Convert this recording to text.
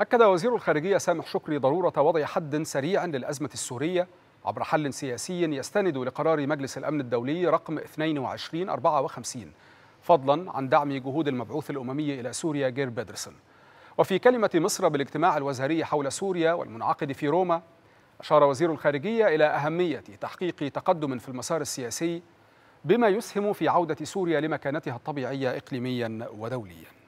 أكد وزير الخارجية سامح شكري ضرورة وضع حد سريع للأزمة السورية عبر حل سياسي يستند لقرار مجلس الأمن الدولي رقم 2254 فضلا عن دعم جهود المبعوث الأممي إلى سوريا جير بيدرسون وفي كلمة مصر بالاجتماع الوزاري حول سوريا والمنعقد في روما أشار وزير الخارجية إلى أهمية تحقيق تقدم في المسار السياسي بما يسهم في عودة سوريا لمكانتها الطبيعية إقليميا ودوليا